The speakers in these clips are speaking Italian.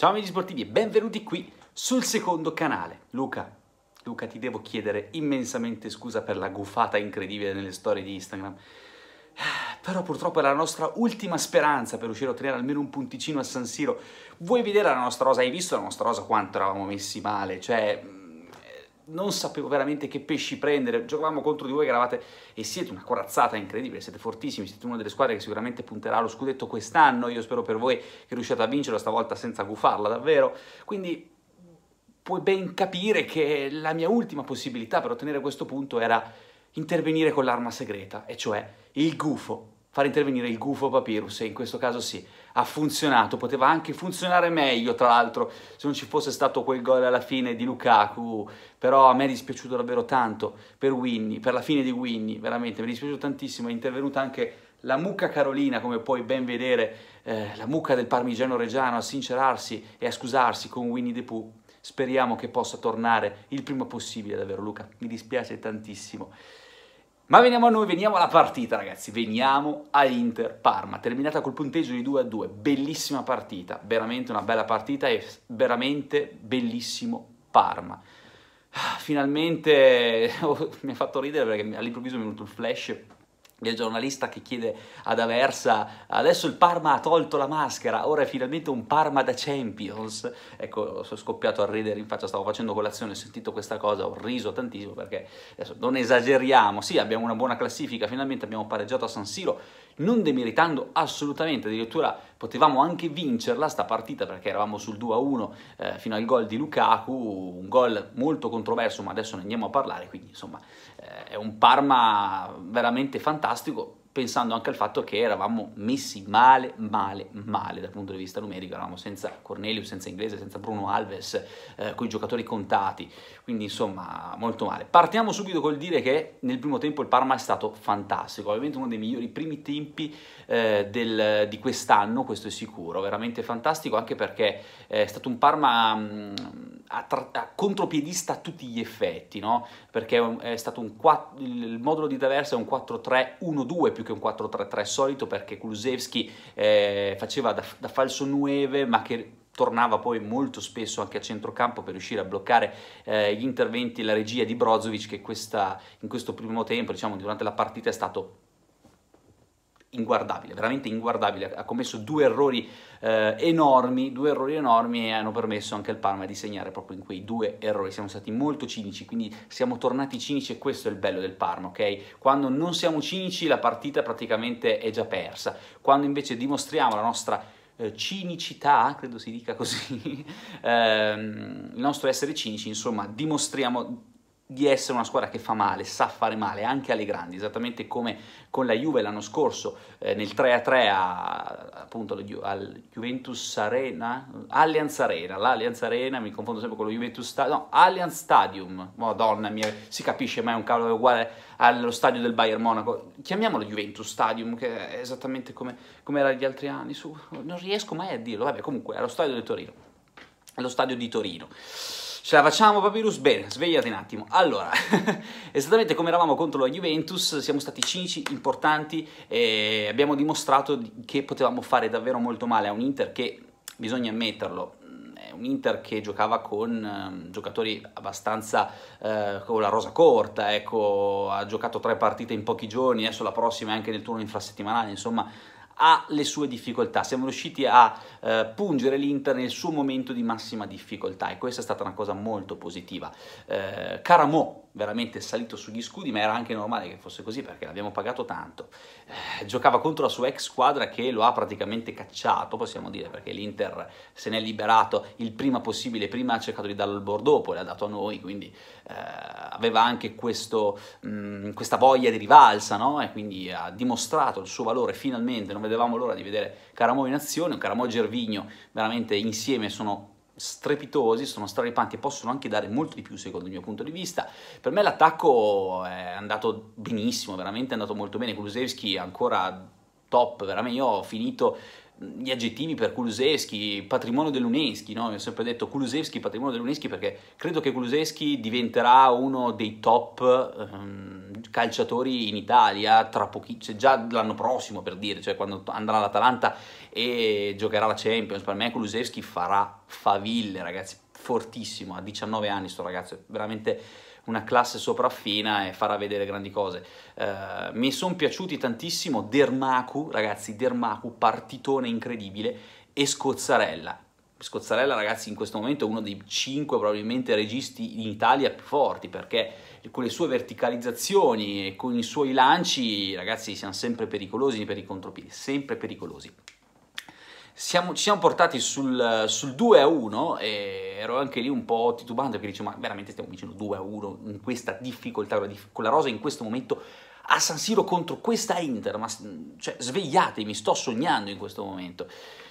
Ciao amici sportivi e benvenuti qui sul secondo canale. Luca, Luca ti devo chiedere immensamente scusa per la gufata incredibile nelle storie di Instagram. Però purtroppo è la nostra ultima speranza per riuscire a ottenere almeno un punticino a San Siro. Vuoi vedere la nostra rosa? Hai visto la nostra rosa quanto eravamo messi male? Cioè, non sapevo veramente che pesci prendere, giocavamo contro di voi che eravate e siete una corazzata incredibile, siete fortissimi, siete una delle squadre che sicuramente punterà lo scudetto quest'anno, io spero per voi che riusciate a vincerlo stavolta senza gufarla davvero, quindi puoi ben capire che la mia ultima possibilità per ottenere questo punto era intervenire con l'arma segreta, e cioè il gufo far intervenire il gufo papyrus e in questo caso sì, ha funzionato, poteva anche funzionare meglio tra l'altro se non ci fosse stato quel gol alla fine di Lukaku, però a me è dispiaciuto davvero tanto per Winnie, per la fine di Winnie, veramente mi è dispiaciuto tantissimo, è intervenuta anche la mucca Carolina, come puoi ben vedere, eh, la mucca del parmigiano reggiano a sincerarsi e a scusarsi con Winnie the Pooh. Speriamo che possa tornare il prima possibile, davvero Luca, mi dispiace tantissimo. Ma veniamo a noi, veniamo alla partita ragazzi, veniamo all'Inter parma terminata col punteggio di 2-2, a bellissima partita, veramente una bella partita e veramente bellissimo Parma. Ah, finalmente oh, mi ha fatto ridere perché all'improvviso mi è venuto il flash il giornalista che chiede ad Aversa adesso il Parma ha tolto la maschera, ora è finalmente un Parma da Champions. Ecco, sono scoppiato a ridere in faccia, stavo facendo colazione, ho sentito questa cosa, ho riso tantissimo perché adesso non esageriamo. Sì, abbiamo una buona classifica, finalmente abbiamo pareggiato a San Siro non demeritando assolutamente, addirittura potevamo anche vincerla sta partita perché eravamo sul 2-1 eh, fino al gol di Lukaku, un gol molto controverso ma adesso ne andiamo a parlare, quindi insomma eh, è un Parma veramente fantastico, pensando anche al fatto che eravamo messi male, male, male dal punto di vista numerico, eravamo senza Cornelius, senza Inglese, senza Bruno Alves, eh, con i giocatori contati, quindi insomma molto male. Partiamo subito col dire che nel primo tempo il Parma è stato fantastico, ovviamente uno dei migliori primi tempi eh, del, di quest'anno, questo è sicuro, veramente fantastico anche perché eh, è stato un Parma... Mh, mm, a, tra- a contropiedista a tutti gli effetti, no? perché è stato un 4, il modulo di Traversa è un 4-3-1-2 più che un 4-3-3 solito perché Kulusevski eh, faceva da, da falso 9 ma che tornava poi molto spesso anche a centrocampo per riuscire a bloccare eh, gli interventi e la regia di Brozovic che questa, in questo primo tempo, diciamo durante la partita, è stato inguardabile, veramente inguardabile, ha commesso due errori eh, enormi, due errori enormi e hanno permesso anche al Parma di segnare proprio in quei due errori, siamo stati molto cinici, quindi siamo tornati cinici e questo è il bello del Parma, ok? Quando non siamo cinici la partita praticamente è già persa, quando invece dimostriamo la nostra eh, cinicità, credo si dica così, ehm, il nostro essere cinici, insomma, dimostriamo di essere una squadra che fa male, sa fare male anche alle grandi, esattamente come con la Juve l'anno scorso eh, nel 3-3 a, appunto al Juventus Arena, Allianz Arena, l'Allianz Arena, mi confondo sempre con lo Juventus Stadium, no, Allianz Stadium, madonna mia, si capisce mai un calo uguale allo stadio del Bayern Monaco, chiamiamolo Juventus Stadium, che è esattamente come, come era gli altri anni, Su, non riesco mai a dirlo, vabbè comunque allo stadio del Torino, allo stadio di Torino. Ce la facciamo Papyrus? Bene, svegliate un attimo. Allora, esattamente come eravamo contro la Juventus, siamo stati cinici, importanti e abbiamo dimostrato che potevamo fare davvero molto male a un Inter che, bisogna ammetterlo, è un Inter che giocava con um, giocatori abbastanza uh, con la rosa corta, ecco, ha giocato tre partite in pochi giorni, adesso la prossima è anche nel turno infrasettimanale, insomma ha le sue difficoltà, siamo riusciti a eh, pungere l'Inter nel suo momento di massima difficoltà e questa è stata una cosa molto positiva. Eh, Caramo veramente salito sugli scudi, ma era anche normale che fosse così perché l'abbiamo pagato tanto. Eh, giocava contro la sua ex squadra che lo ha praticamente cacciato, possiamo dire, perché l'Inter se n'è liberato il prima possibile, prima ha cercato di darlo al Bordeaux, poi l'ha dato a noi, quindi eh, aveva anche questo, mh, mm, questa voglia di rivalsa, no? E quindi ha dimostrato il suo valore finalmente, non vedevamo l'ora di vedere Caramo in azione, Caramo e Gervigno veramente insieme sono strepitosi, sono straripanti e possono anche dare molto di più secondo il mio punto di vista. Per me l'attacco è andato benissimo, veramente è andato molto bene. Kulusevski ancora top, veramente io ho finito gli aggettivi per Kulusevski, patrimonio dell'UNESCO, no? Io ho sempre detto Kulusevski, patrimonio dell'UNESCO, perché credo che Kulusevski diventerà uno dei top um, calciatori in Italia tra pochi, cioè già l'anno prossimo per dire, cioè quando andrà all'Atalanta e giocherà la Champions, per me Kulusevski farà faville, ragazzi, fortissimo, ha 19 anni sto ragazzo, veramente una classe sopraffina e farà vedere grandi cose. Uh, mi sono piaciuti tantissimo Dermaku, ragazzi, Dermaku, partitone incredibile, e Scozzarella. Scozzarella, ragazzi, in questo momento è uno dei cinque probabilmente registi in Italia più forti perché con le sue verticalizzazioni e con i suoi lanci, ragazzi, siamo sempre pericolosi per i contropiedi, sempre pericolosi siamo, ci siamo portati sul, sul 2 a 1 e ero anche lì un po' titubante perché dicevo ma veramente stiamo vincendo 2 a 1 in questa difficoltà, con la rosa in questo momento a San Siro contro questa Inter, ma cioè, svegliatemi, sto sognando in questo momento.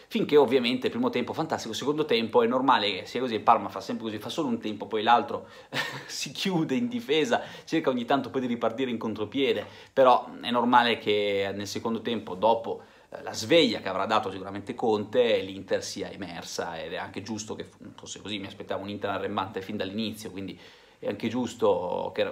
Finché ovviamente primo tempo fantastico, secondo tempo è normale che sia così, il Parma fa sempre così, fa solo un tempo, poi l'altro si chiude in difesa, cerca ogni tanto poi di ripartire in contropiede, però è normale che nel secondo tempo dopo eh, la sveglia che avrà dato sicuramente Conte, l'Inter sia emersa ed è anche giusto che fosse così, mi aspettavo un Inter arrembante fin dall'inizio, quindi è anche giusto che,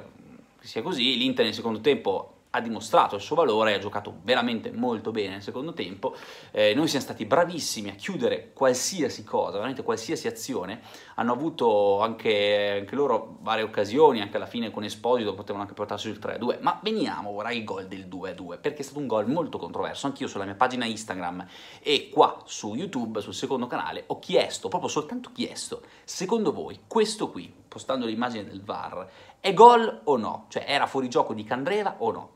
sia così, l'Inter nel secondo tempo ha dimostrato il suo valore, ha giocato veramente molto bene nel secondo tempo, eh, noi siamo stati bravissimi a chiudere qualsiasi cosa, veramente qualsiasi azione, hanno avuto anche, anche loro varie occasioni, anche alla fine con Esposito potevano anche portarsi sul 3-2, ma veniamo ora ai gol del 2-2, perché è stato un gol molto controverso, anch'io sulla mia pagina Instagram e qua su YouTube, sul secondo canale, ho chiesto, proprio soltanto chiesto, secondo voi questo qui, postando l'immagine del VAR, è gol o no? Cioè era fuori gioco di Candreva o no?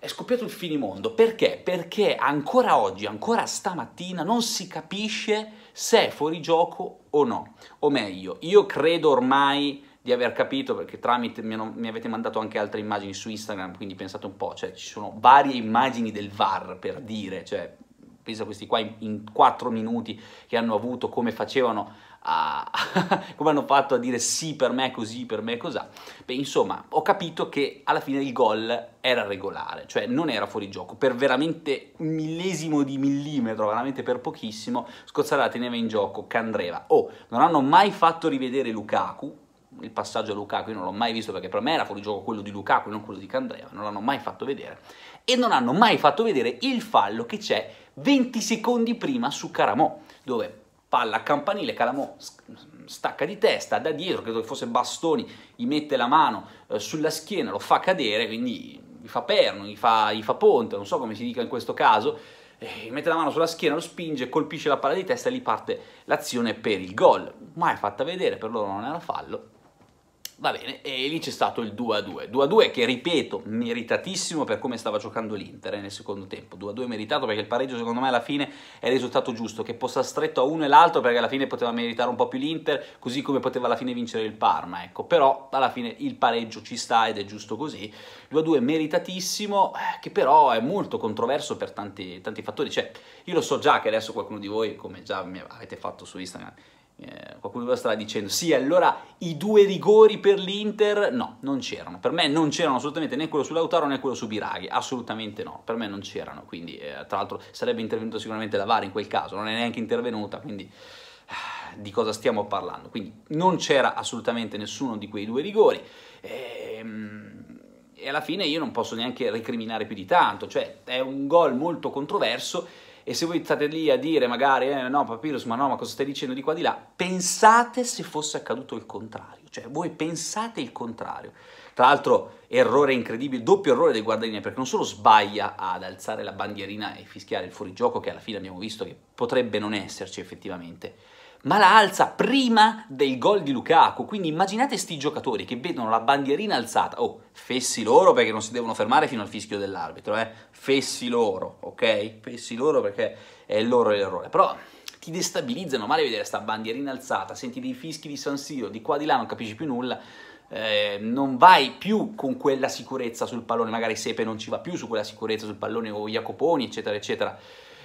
è scoppiato il finimondo. Perché? Perché ancora oggi, ancora stamattina, non si capisce se è fuori gioco o no. O meglio, io credo ormai di aver capito, perché tramite mi, avete mandato anche altre immagini su Instagram, quindi pensate un po', cioè ci sono varie immagini del VAR per dire, cioè pensa questi qua in, in 4 minuti che hanno avuto come facevano a, come hanno fatto a dire sì per me così, per me cos'ha. Beh, insomma, ho capito che alla fine il gol era regolare, cioè non era fuori gioco, per veramente un millesimo di millimetro, veramente per pochissimo, Scozzarella teneva in gioco Candreva. Oh, non hanno mai fatto rivedere Lukaku, il passaggio a Lukaku io non l'ho mai visto perché per me era fuori gioco quello di Lukaku e non quello di Candreva, non l'hanno mai fatto vedere. E non hanno mai fatto vedere il fallo che c'è 20 secondi prima su Caramò, dove palla a campanile, Calamò stacca di testa, da dietro, credo che fosse Bastoni, gli mette la mano eh, sulla schiena, lo fa cadere, quindi gli fa perno, gli fa, gli fa ponte, non so come si dica in questo caso, eh, mette la mano sulla schiena, lo spinge, colpisce la palla di testa e lì parte l'azione per il gol. Mai fatta vedere, per loro non era fallo, Va bene, e lì c'è stato il 2-2. 2-2 che, ripeto, meritatissimo per come stava giocando l'Inter eh, nel secondo tempo. 2-2 meritato perché il pareggio, secondo me, alla fine è il risultato giusto, che possa stretto a uno e l'altro perché alla fine poteva meritare un po' più l'Inter, così come poteva alla fine vincere il Parma, ecco. Però alla fine il pareggio ci sta ed è giusto così. 2-2 meritatissimo, eh, che però è molto controverso per tanti, tanti fattori. Cioè, io lo so già che adesso qualcuno di voi, come già mi avete fatto su Instagram, eh, qualcuno lo starà dicendo, sì, allora i due rigori per l'Inter, no, non c'erano. Per me non c'erano assolutamente né quello su Lautaro né quello su Biraghi, assolutamente no, per me non c'erano. Quindi, eh, tra l'altro, sarebbe intervenuto sicuramente la VAR in quel caso, non è neanche intervenuta, quindi eh, di cosa stiamo parlando. Quindi non c'era assolutamente nessuno di quei due rigori. Ehm, e alla fine io non posso neanche recriminare più di tanto, cioè è un gol molto controverso e se voi state lì a dire magari eh, no Papyrus ma no ma cosa stai dicendo di qua di là, pensate se fosse accaduto il contrario, cioè voi pensate il contrario. Tra l'altro errore incredibile, doppio errore dei guardalinee perché non solo sbaglia ad alzare la bandierina e fischiare il fuorigioco che alla fine abbiamo visto che potrebbe non esserci effettivamente, ma la alza prima del gol di Lukaku. Quindi immaginate sti giocatori che vedono la bandierina alzata. Oh, fessi loro perché non si devono fermare fino al fischio dell'arbitro, eh? Fessi loro, ok? Fessi loro perché è loro l'errore. Però ti destabilizzano male vedere sta bandierina alzata, senti dei fischi di San Siro, di qua di là non capisci più nulla. Eh, non vai più con quella sicurezza sul pallone, magari Sepe non ci va più su quella sicurezza sul pallone o Jacoponi, eccetera, eccetera.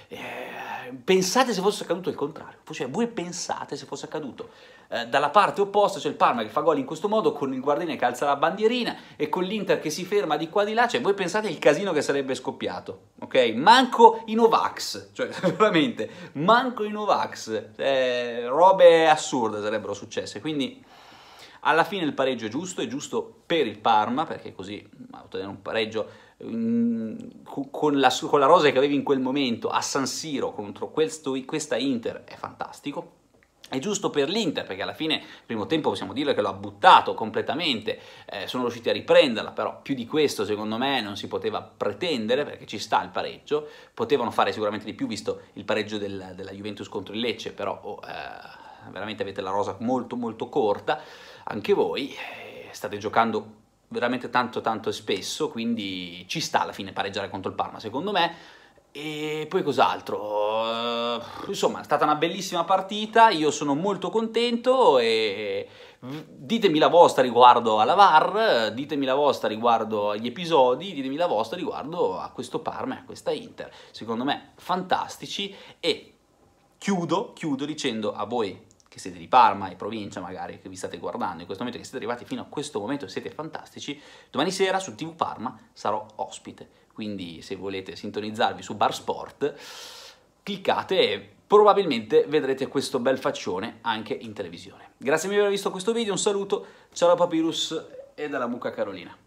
Eh, eh, pensate se fosse accaduto il contrario, cioè voi pensate se fosse accaduto eh, dalla parte opposta, cioè il Parma che fa gol in questo modo con il Guardini che alza la bandierina e con l'Inter che si ferma di qua di là, cioè voi pensate il casino che sarebbe scoppiato, ok? Manco i Novax, cioè veramente, manco i Novax, eh, robe assurde sarebbero successe, quindi alla fine il pareggio è giusto, è giusto per il Parma perché così ottenere un pareggio Mm, con la, con la rosa che avevi in quel momento a San Siro contro questo, questa Inter è fantastico. È giusto per l'Inter, perché alla fine, primo tempo possiamo dire che l'ha buttato completamente, eh, sono riusciti a riprenderla, però più di questo secondo me non si poteva pretendere, perché ci sta il pareggio, potevano fare sicuramente di più visto il pareggio del, della Juventus contro il Lecce, però oh, eh, veramente avete la rosa molto molto corta, anche voi eh, state giocando veramente tanto tanto spesso, quindi ci sta alla fine pareggiare contro il Parma secondo me. E poi cos'altro? Eh, insomma, è stata una bellissima partita, io sono molto contento e ditemi la vostra riguardo alla VAR, ditemi la vostra riguardo agli episodi, ditemi la vostra riguardo a questo Parma e a questa Inter. Secondo me fantastici e chiudo, chiudo dicendo a voi che siete di Parma e provincia magari, che vi state guardando in questo momento, che siete arrivati fino a questo momento, e siete fantastici, domani sera su TV Parma sarò ospite. Quindi se volete sintonizzarvi su Bar Sport, cliccate e probabilmente vedrete questo bel faccione anche in televisione. Grazie mille per aver visto questo video, un saluto, ciao da Papyrus e dalla Mucca Carolina.